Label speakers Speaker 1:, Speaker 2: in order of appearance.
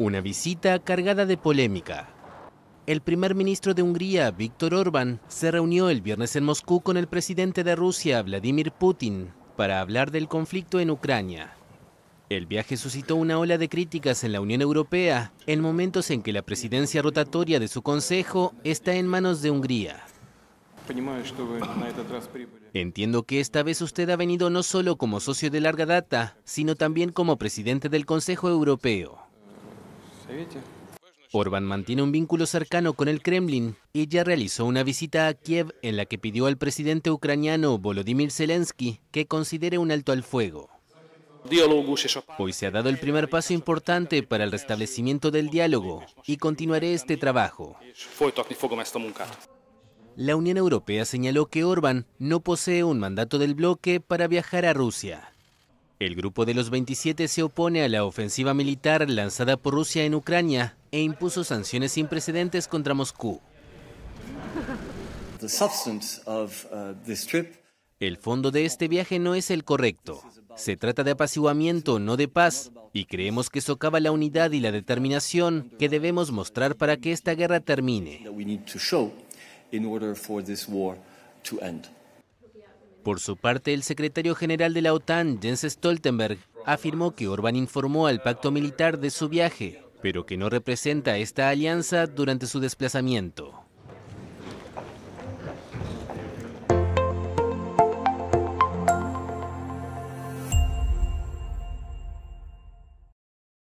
Speaker 1: Una visita cargada de polémica. El primer ministro de Hungría, Víctor Orbán, se reunió el viernes en Moscú con el presidente de Rusia, Vladimir Putin, para hablar del conflicto en Ucrania. El viaje suscitó una ola de críticas en la Unión Europea, en momentos en que la presidencia rotatoria de su Consejo está en manos de Hungría. Entiendo que esta vez usted ha venido no solo como socio de larga data, sino también como presidente del Consejo Europeo. Orban mantiene un vínculo cercano con el Kremlin. y ya realizó una visita a Kiev en la que pidió al presidente ucraniano Volodymyr Zelensky que considere un alto al fuego. Hoy se ha dado el primer paso importante para el restablecimiento del diálogo y continuaré este trabajo. La Unión Europea señaló que Orban no posee un mandato del bloque para viajar a Rusia. El grupo de los 27 se opone a la ofensiva militar lanzada por Rusia en Ucrania e impuso sanciones sin precedentes contra Moscú. Uh, el fondo de este viaje no es el correcto. Se trata de apaciguamiento, no de paz, y creemos que socava la unidad y la determinación que debemos mostrar para que esta guerra termine. Por su parte, el secretario general de la OTAN, Jens Stoltenberg, afirmó que Orbán informó al pacto militar de su viaje, pero que no representa esta alianza durante su desplazamiento.